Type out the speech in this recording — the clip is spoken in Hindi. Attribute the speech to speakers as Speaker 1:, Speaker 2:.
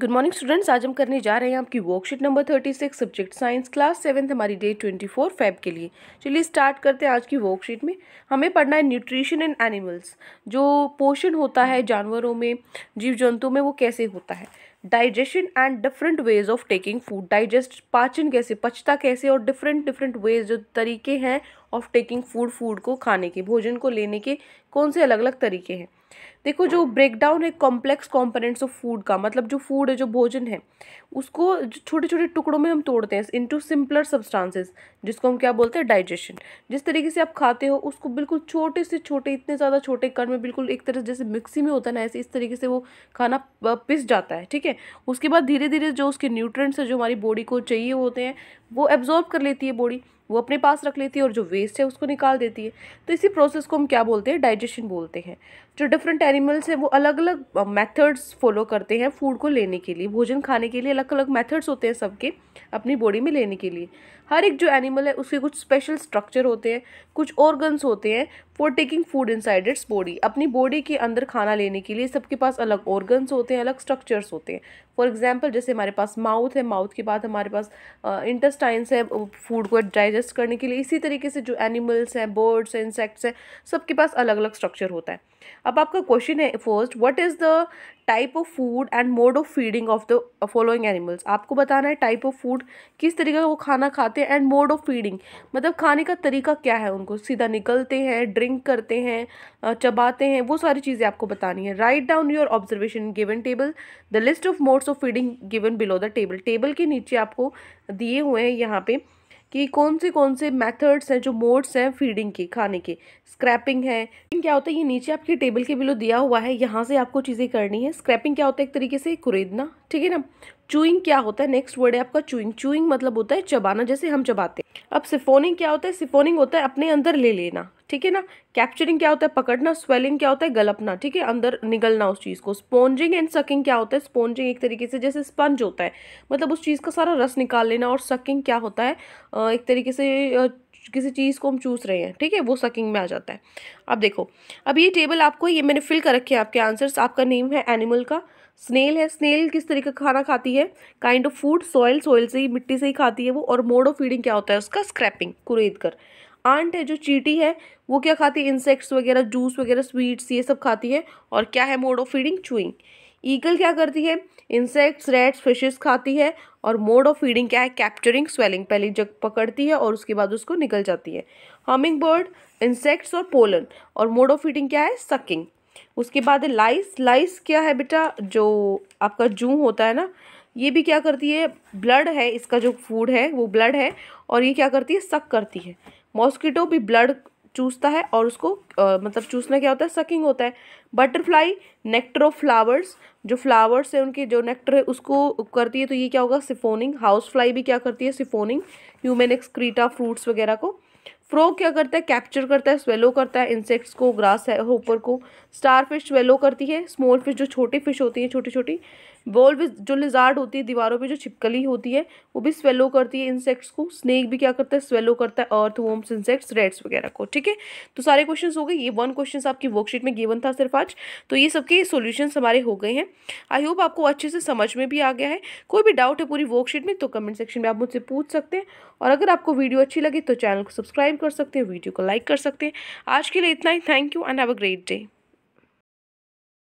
Speaker 1: गुड मॉर्निंग स्टूडेंट्स आज हम करने जा रहे हैं आपकी worksheet number thirty six subject science class seventh हमारी डेट ट्वेंटी फोर फाइव के लिए चलिए स्टार्ट करते हैं आज की वर्कशीट में हमें पढ़ना है न्यूट्रिशन इन एनिमल्स जो पोषण होता है जानवरों में जीव जंतुओं में वो कैसे होता है digestion and different ways of taking food digest पाचन कैसे पचता कैसे और डिफरेंट डिफरेंट वेज जो तरीके हैं ऑफ टेकिंग फूड फूड को खाने के भोजन को लेने के कौन से अलग अलग तरीके हैं देखो जो ब्रेकडाउन है कॉम्प्लेक्स कॉम्पोनेंट्स ऑफ फूड का मतलब जो फूड है जो भोजन है उसको छोटे छोटे टुकड़ों में हम तोड़ते हैं इनटू सिंपलर सब्सटेंसेस जिसको हम क्या बोलते हैं डाइजेशन जिस तरीके से आप खाते हो उसको बिल्कुल छोटे से छोटे इतने ज़्यादा छोटे कण में बिल्कुल एक तरह जैसे मिक्सी में होता है ना ऐसे इस तरीके से वो खाना पिस जाता है ठीक है उसके बाद धीरे धीरे जो उसके न्यूट्रेंट्स है जो हमारी बॉडी को चाहिए होते हैं वो एब्जॉर्ब कर लेती है बॉडी वो अपने पास रख लेती है और जो वेस्ट है उसको निकाल देती है तो इसी प्रोसेस को हम क्या बोलते हैं डाइजेशन बोलते हैं जो डिफरेंट एनिमल्स हैं वो अलग अलग मेथड्स फॉलो करते हैं फूड को लेने के लिए भोजन खाने के लिए अलग अलग मेथड्स होते हैं सबके अपनी बॉडी में लेने के लिए हर एक जो एनिमल है उसके कुछ स्पेशल स्ट्रक्चर होते हैं कुछ ऑर्गन्स होते हैं for taking food inside its body अपनी बॉडी के अंदर खाना लेने के लिए सबके पास अलग ऑर्गन्स होते हैं अलग स्ट्रक्चर्स होते हैं फॉर एग्जाम्पल जैसे हमारे पास माउथ है माउथ के बाद हमारे पास इंटस्टाइंस है फूड को डाइजेस्ट डाइजेस्ट करने के लिए इसी तरीके से जो एनिमल्स हैं बर्ड्स हैं इंसेक्ट्स हैं सबके पास अलग अलग स्ट्रक्चर होता है अब आपका क्वेश्चन है first what is the type of food and mode of feeding of the following animals आपको बताना है टाइप ऑफ फूड किस तरीके का वो खाना खाते हैं एंड मोड ऑफ फीडिंग मतलब खाने का तरीका क्या है उनको सीधा निकलते हैं ड्रिंक करते हैं चबाते हैं वो सारी चीज़ें आपको बतानी है write down your observation given table the list of modes of feeding given below the table table के नीचे आपको दिए हुए हैं यहाँ पे कि कौन से कौन से मेथड्स हैं जो मोड्स हैं फीडिंग के खाने के स्क्रैपिंग है स्क्रैपिंग क्या होता है ये नीचे आपके टेबल के बिलो दिया हुआ है यहाँ से आपको चीज़ें करनी है स्क्रैपिंग क्या होता है एक तरीके से कुरेदना ठीक है ना चूइंग क्या होता है नेक्स्ट वर्ड है आपका चूइंग चूइंग मतलब होता है चबाना जैसे हम चबाते हैं अब सिफोनिंग क्या होता है सिफोनिंग होता है अपने अंदर ले लेना ठीक है ना कैप्चरिंग क्या होता है पकड़ना स्वेलिंग क्या होता है गलपना ठीक है अंदर निगलना उस चीज़ को स्पॉन्जिंग एंड सकिंग क्या होता है स्पॉन्जिंग एक तरीके से जैसे स्पंज होता है मतलब उस चीज़ का सारा रस निकाल लेना और सकिंग क्या होता है एक तरीके से किसी चीज़ को हम चूस रहे हैं ठीक है वो सकिंग में आ जाता है अब देखो अब ये टेबल आपको ये मैंने फिल कर रखे हैं आपके आंसर्स आपका नेम है एनिमल का स्नेल है स्नेल किस तरीके का खाना खाती है kind of food soil soil से ही मिट्टी से ही खाती है वो और मोड ऑफ फीडिंग क्या होता है उसका स्क्रैपिंग कुरेद कर आंट है जो चीटी है वो क्या खाती है इंसेक्ट्स वगैरह जूस वगैरह स्वीट्स ये सब खाती है और क्या है mode of feeding chewing eagle क्या करती है इंसेक्ट्स रेड्स फिशेस खाती है और मोड ऑफ फीडिंग क्या है कैप्चरिंग स्वेलिंग पहले जग पकड़ती है और उसके बाद उसको निकल जाती है हमिंग बर्ड इंसेक्ट्स और पोलन और मोड ऑफ फीडिंग क्या है सकिंग उसके बाद लाइस लाइस क्या है बेटा जो आपका जू होता है ना ये भी क्या करती है ब्लड है इसका जो फूड है वो ब्लड है और ये क्या करती है सक करती है मॉस्किटो भी ब्लड चूसता है और उसको आ, मतलब चूसना क्या होता है सकिंग होता है बटरफ्लाई नेक्टर ऑफ फ्लावर्स जो फ्लावर्स है उनकी जो नेक्टर है उसको करती है तो ये क्या होगा सिफोनिंग हाउस फ्लाई भी क्या करती है सिफोनिंग ह्यूमन एक्सक्रीटा फ्रूट्स वगैरह को प्रो क्या करता है कैप्चर करता है स्वेलो करता है इंसेक्ट्स को ग्रास है ऊपर को स्टार फिश स्वेलो करती है स्मॉल फिश जो छोटी फिश होती हैं छोटी छोटी भी जो लिजार्ड होती है दीवारों पे जो छिपकली होती है वो भी स्वेलो करती है इंसेक्ट्स को स्नेक भी क्या करता है स्वेलो करता है अर्थ होम्स इंसेक्ट्स रेड्स वगैरह को ठीक है तो सारे क्वेश्चन हो गए ये वन क्वेश्चन आपकी वर्कशीट में गिवन था सिर्फ आज तो ये सबके सोल्यूशन हमारे हो गए हैं आई होप आपको अच्छे से समझ में भी आ गया है कोई भी डाउट है पूरी वर्कशीट में तो कमेंट सेक्शन में आप मुझसे पूछ सकते हैं और अगर आपको वीडियो अच्छी लगी तो चैनल को सब्सक्राइब कर सकते हैं वीडियो को लाइक कर सकते हैं आज के लिए इतना ही thank you and have a great day